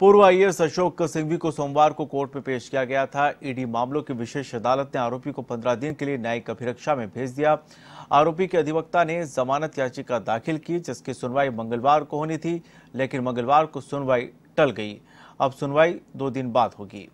पूर्व आई अशोक सिंघवी को सोमवार को कोर्ट में पेश किया गया था ईडी मामलों की विशेष अदालत ने आरोपी को 15 दिन के लिए न्यायिक अभिरक्षा में भेज दिया आरोपी के अधिवक्ता ने जमानत याचिका दाखिल की जिसकी सुनवाई मंगलवार को होनी थी लेकिन मंगलवार को सुनवाई टल गई अब सुनवाई दो दिन बाद होगी